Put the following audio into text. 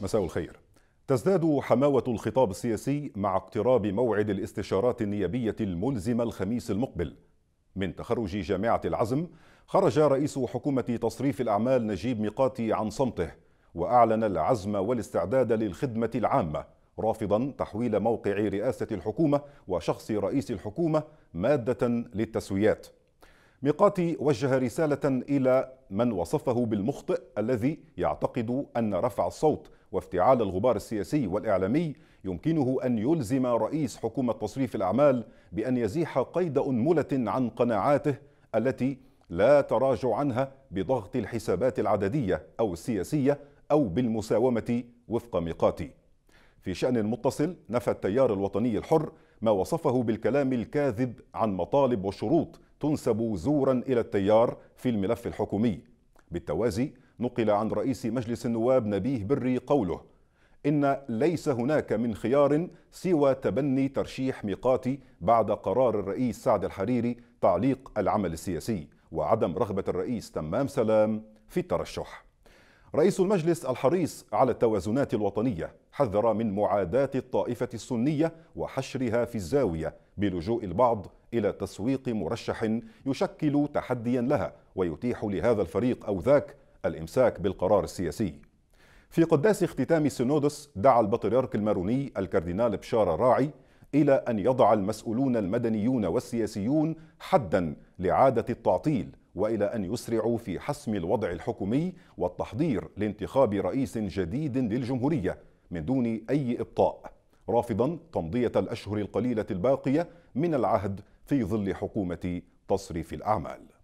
مساء الخير تزداد حماوة الخطاب السياسي مع اقتراب موعد الاستشارات النيابية الملزمة الخميس المقبل من تخرج جامعة العزم خرج رئيس حكومة تصريف الأعمال نجيب ميقاتي عن صمته وأعلن العزم والاستعداد للخدمة العامة رافضا تحويل موقع رئاسة الحكومة وشخص رئيس الحكومة مادة للتسويات ميقاتي وجه رسالة إلى من وصفه بالمخطئ الذي يعتقد أن رفع الصوت وافتعال الغبار السياسي والإعلامي يمكنه أن يلزم رئيس حكومة تصريف الأعمال بأن يزيح قيد أنملة عن قناعاته التي لا تراجع عنها بضغط الحسابات العددية أو السياسية أو بالمساومة وفق ميقاتي في شأن متصل نفى التيار الوطني الحر ما وصفه بالكلام الكاذب عن مطالب وشروط تنسب زورا إلى التيار في الملف الحكومي بالتوازي نقل عن رئيس مجلس النواب نبيه بري قوله إن ليس هناك من خيار سوى تبني ترشيح ميقاتي بعد قرار الرئيس سعد الحريري تعليق العمل السياسي وعدم رغبة الرئيس تمام سلام في الترشح رئيس المجلس الحريص على التوازنات الوطنية حذر من معاداة الطائفة السنية وحشرها في الزاوية بلجوء البعض إلى تسويق مرشح يشكل تحديا لها ويتيح لهذا الفريق أو ذاك الإمساك بالقرار السياسي في قداس اختتام سينودس دعا البطريرك الماروني الكاردينال بشارة راعي إلى أن يضع المسؤولون المدنيون والسياسيون حدا لعادة التعطيل والى ان يسرعوا في حسم الوضع الحكومي والتحضير لانتخاب رئيس جديد للجمهوريه من دون اي ابطاء رافضا تمضيه الاشهر القليله الباقيه من العهد في ظل حكومه تصريف الاعمال